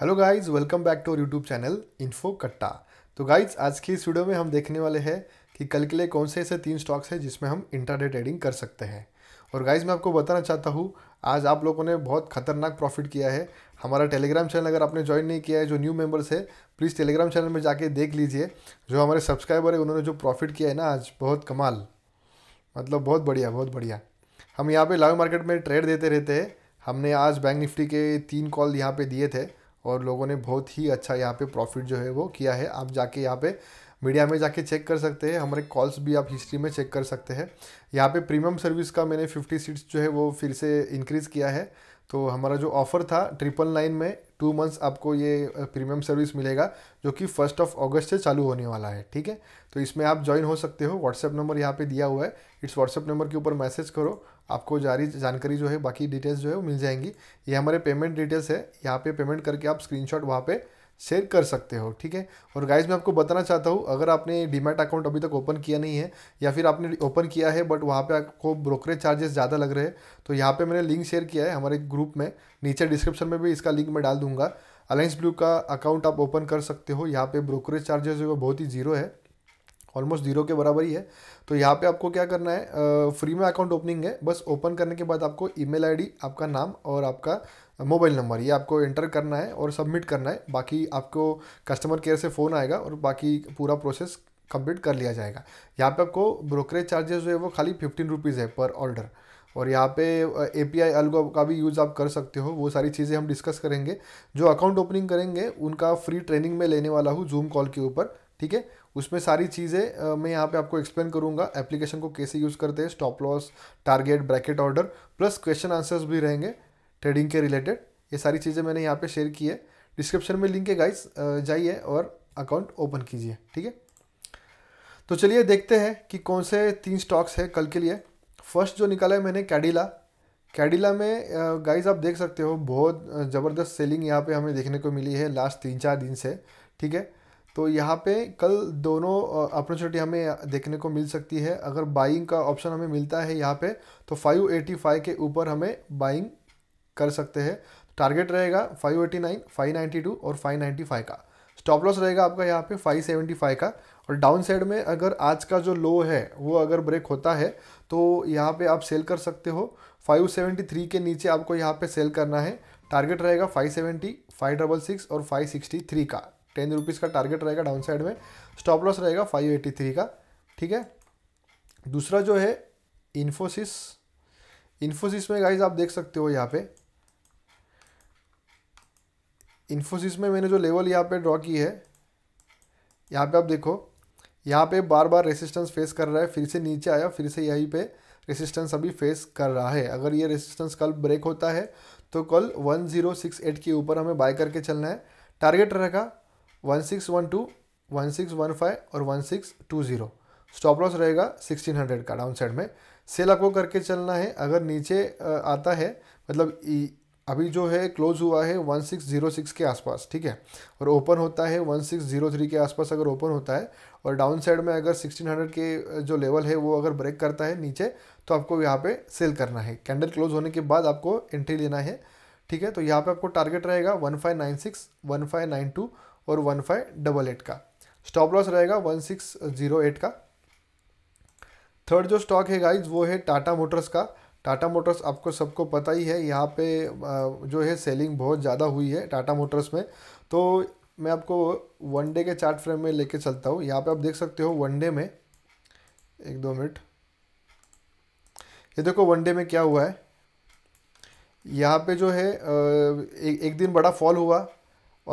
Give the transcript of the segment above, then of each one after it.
hello guys welcome back to YouTube channel info Katta तो guys आज की इस वीडियो में हम देखने वाले हैं कि कल के लिए कौन से ऐसे तीन स्टॉक्स हैं जिसमें हम इंटरडे ट्रेडिंग कर सकते हैं और गाइस मैं आपको बताना चाहता हूँ आज आप लोगों ने बहुत खतरनाक प्रॉफिट किया है हमारा टेलीग्राम चैनल अगर आपने ज्वाइन नहीं किया है जो न्यू मेम्बर्स है प्लीज़ टेलीग्राम चैनल में जाके देख लीजिए जो हमारे सब्सक्राइबर है उन्होंने जो प्रॉफिट किया है ना आज बहुत कमाल मतलब बहुत बढ़िया बहुत बढ़िया हम यहाँ पर लाइव मार्केट में ट्रेड देते रहते हैं हमने आज बैंक निफ्टी के तीन कॉल यहाँ पर दिए थे और लोगों ने बहुत ही अच्छा यहाँ पे प्रॉफिट जो है वो किया है आप जाके यहाँ पे मीडिया में जाके चेक कर सकते हैं हमारे कॉल्स भी आप हिस्ट्री में चेक कर सकते हैं यहाँ पे प्रीमियम सर्विस का मैंने 50 सीट्स जो है वो फिर से इंक्रीज़ किया है तो हमारा जो ऑफ़र था ट्रिपल नाइन में टू मंथ्स आपको ये प्रीमियम सर्विस मिलेगा जो कि फर्स्ट ऑफ अगस्त से चालू होने वाला है ठीक है तो इसमें आप ज्वाइन हो सकते हो व्हाट्सएप नंबर यहाँ पे दिया हुआ है इट्स व्हाट्सएप नंबर के ऊपर मैसेज करो आपको जारी जानकारी जो है बाकी डिटेल्स जो है वो मिल जाएंगी ये हमारे पेमेंट डिटेल्स है यहाँ पे पेमेंट करके आप स्क्रीनशॉट वहाँ पर शेयर कर सकते हो ठीक है और गाइज मैं आपको बताना चाहता हूँ अगर आपने डीमेट अकाउंट अभी तक ओपन किया नहीं है या फिर आपने ओपन किया है बट वहाँ पे आपको ब्रोकरेज चार्जेस ज़्यादा लग रहे हैं तो यहाँ पे मैंने लिंक शेयर किया है हमारे ग्रुप में नीचे डिस्क्रिप्शन में भी इसका लिंक मैं डाल दूँगा अलायंस ब्लू का अकाउंट आप ओपन कर सकते हो यहाँ पर ब्रोकरेज चार्जेस जो बहुत ही ज़ीरो है ऑलमोस्ट जीरो के बराबर ही है तो यहाँ पे आपको क्या करना है फ्री में अकाउंट ओपनिंग है बस ओपन करने के बाद आपको ईमेल आईडी आपका नाम और आपका मोबाइल नंबर ये आपको एंटर करना है और सबमिट करना है बाकी आपको कस्टमर केयर से फ़ोन आएगा और बाकी पूरा प्रोसेस कंप्लीट कर लिया जाएगा यहाँ पे आपको ब्रोकरेज चार्जेस जो है वो खाली फिफ्टीन रुपीज़ है पर ऑर्डर और यहाँ पे ए पी आई अलगो का भी यूज़ आप कर सकते हो वो सारी चीज़ें हम डिस्कस करेंगे जो अकाउंट ओपनिंग करेंगे उनका फ्री ट्रेनिंग में लेने वाला हूँ जूम कॉल के ऊपर ठीक है उसमें सारी चीज़ें मैं यहाँ पे आपको एक्सप्लेन करूँगा एप्लीकेशन को कैसे यूज़ करते हैं stop loss target bracket order plus question answers भी रहेंगे ट्रेडिंग के रिलेटेड ये सारी चीज़ें मैंने यहाँ पे शेयर की है डिस्क्रिप्शन में लिंक है गाइस जाइए और अकाउंट ओपन कीजिए ठीक है तो चलिए देखते हैं कि कौन से तीन स्टॉक्स हैं कल के लिए फर्स्ट जो निकाला है मैंने कैडिला कैडिला में गाइज आप देख सकते हो बहुत ज़बरदस्त सेलिंग यहाँ पे हमें देखने को मिली है लास्ट तीन चार दिन से ठीक है तो यहाँ पे कल दोनों अपॉर्चुनिटी हमें देखने को मिल सकती है अगर बाइंग का ऑप्शन हमें मिलता है यहाँ पे तो 585 के ऊपर हमें बाइंग कर सकते हैं टारगेट रहेगा 589, 592 और 595 का स्टॉप लॉस रहेगा आपका यहाँ पे 575 का और डाउन साइड में अगर आज का जो लो है वो अगर ब्रेक होता है तो यहाँ पे आप सेल कर सकते हो 573 के नीचे आपको यहाँ पे सेल करना है टारगेट रहेगा 570, 566 और 563 का टेन रुपीज़ का टारगेट रहेगा डाउन साइड में स्टॉप लॉस रहेगा 583 का ठीक है दूसरा जो है इन्फोसिस इन्फोसिस में गाइज आप देख सकते हो यहाँ पे इन्फोसिस में मैंने जो लेवल यहाँ पे ड्रॉ की है यहाँ पे आप देखो यहाँ पे बार बार रेसिस्टेंस फेस कर रहा है फिर से नीचे आया फिर से यहीं पे रेसिस्टेंस अभी फेस कर रहा है अगर ये रेसिस्टेंस कल ब्रेक होता है तो कल 1068 के ऊपर हमें बाय करके चलना है टारगेट रहेगा 1612, 1615 और 1620 स्टॉप लॉस रहेगा 1600 का डाउन साइड में सेल आपको करके चलना है अगर नीचे आता है मतलब अभी जो है क्लोज हुआ है 1606 के आसपास ठीक है और ओपन होता है 1603 के आसपास अगर ओपन होता है और डाउन साइड में अगर 1600 के जो लेवल है वो अगर ब्रेक करता है नीचे तो आपको यहाँ पे सेल करना है कैंडल क्लोज होने के बाद आपको एंट्री लेना है ठीक है तो यहाँ पे आपको टारगेट रहेगा 1596, 1592 और 1588 का स्टॉप लॉस रहेगा 1608 का थर्ड जो स्टॉक है गाइज वो है टाटा मोटर्स का टाटा मोटर्स आपको सबको पता ही है यहाँ पे जो है सेलिंग बहुत ज़्यादा हुई है टाटा मोटर्स में तो मैं आपको वन डे के चार्ट फ्रेम में लेके चलता हूँ यहाँ पे आप देख सकते हो वन डे में एक दो मिनट ये देखो वन डे में क्या हुआ है यहाँ पे जो है एक, एक दिन बड़ा फॉल हुआ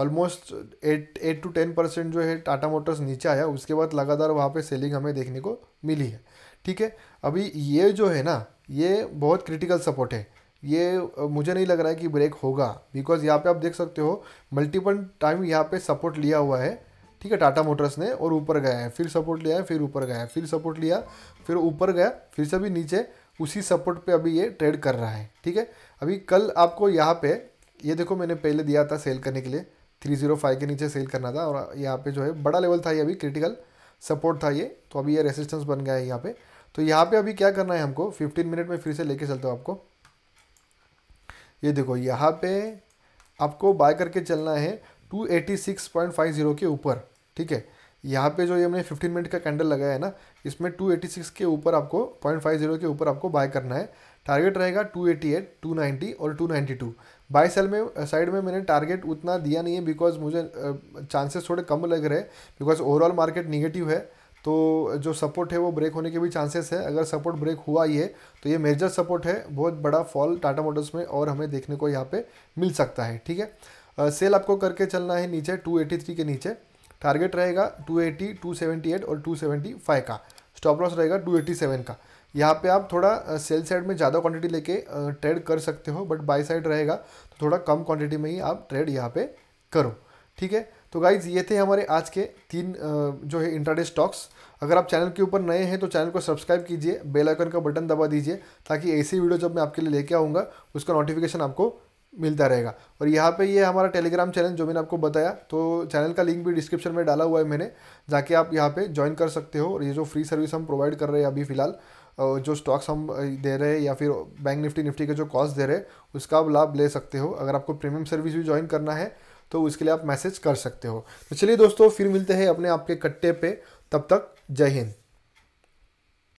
almost eight eight two ten percent जो है टाटा मोटर्स नीचे आया उसके बाद लगातार वहाँ पे सेलिंग हमें देखने को मिली है ठीक है अभी ये जो है ना ये बहुत क्रिटिकल सपोर्ट है ये मुझे नहीं लग रहा है कि ब्रेक होगा बिकॉज यहाँ पे आप देख सकते हो मल्टीपल टाइम यहाँ पे सपोर्ट लिया हुआ है ठीक है टाटा मोटर्स ने और ऊपर गया है फिर सपोर्ट लिया है फिर ऊपर गया है फिर सपोर्ट लिया फिर ऊपर गया फिर से भी नीचे उसी सपोर्ट पे अभी ये ट्रेड कर रहा है ठीक है अभी कल आपको यहाँ पे ये देखो मैंने पहले दिया था सेल करने के लिए थ्री जीरो फाइव के नीचे सेल करना था और यहाँ पे जो है बड़ा लेवल था ये अभी क्रिटिकल सपोर्ट था ये तो अभी ये रेसिस्टेंस बन गया है यहाँ पे तो यहाँ पे अभी क्या करना है हमको 15 मिनट में फिर से लेके चलते हो आपको ये देखो यहाँ पे आपको बाय करके चलना है 286.50 के ऊपर ठीक है यहाँ पे जो ये हमने 15 मिनट का कैंडल लगाया है ना इसमें 286 के ऊपर आपको 0.50 के ऊपर आपको बाय करना है टारगेट रहेगा 288, 290 और 292 बाई सेल में साइड uh, में मैंने टारगेट उतना दिया नहीं है बिकॉज मुझे चांसेस uh, थोड़े कम लग रहे हैं बिकॉज ओवरऑल मार्केट निगेटिव है तो जो सपोर्ट है वो ब्रेक होने के भी चांसेस है अगर सपोर्ट ब्रेक हुआ ये तो ये मेजर सपोर्ट है बहुत बड़ा फॉल टाटा मोटर्स में और हमें देखने को यहाँ पर मिल सकता है ठीक है सेल uh, सेल आपको करके चलना है नीचे टू के नीचे टारगेट रहेगा 280, 278 और 275 का स्टॉप लॉस रहेगा 287 का यहाँ पे आप थोड़ा सेल साइड में ज़्यादा क्वांटिटी लेके ट्रेड कर सकते हो बट बाई साइड रहेगा तो थोड़ा कम क्वांटिटी में ही आप ट्रेड यहाँ पे करो ठीक है तो गाइज ये थे हमारे आज के तीन जो है इंटरडे स्टॉक्स अगर आप चैनल के ऊपर नए हैं तो चैनल को सब्सक्राइब कीजिए बेल आइकन का बटन दबा दीजिए ताकि ऐसी वीडियो जब मैं आपके लिए लेके आऊँगा उसका नोटिफिकेशन आपको मिलता रहेगा और यहाँ पे ये हमारा टेलीग्राम चैनल जो मैंने आपको बताया तो चैनल का लिंक भी डिस्क्रिप्शन में डाला हुआ है मैंने जाके आप यहाँ पे ज्वाइन कर सकते हो और ये जो फ्री सर्विस हम प्रोवाइड कर रहे हैं अभी फ़िलहाल जो स्टॉक्स हम दे रहे हैं या फिर बैंक निफ्टी निफ्टी के जो कॉस्ट दे रहे हैं उसका आप लाभ ले सकते हो अगर आपको प्रीमियम सर्विस भी ज्वाइन करना है तो उसके लिए आप मैसेज कर सकते हो तो चलिए दोस्तों फिर मिलते हैं अपने आपके कट्टे पे तब तक जय हिंद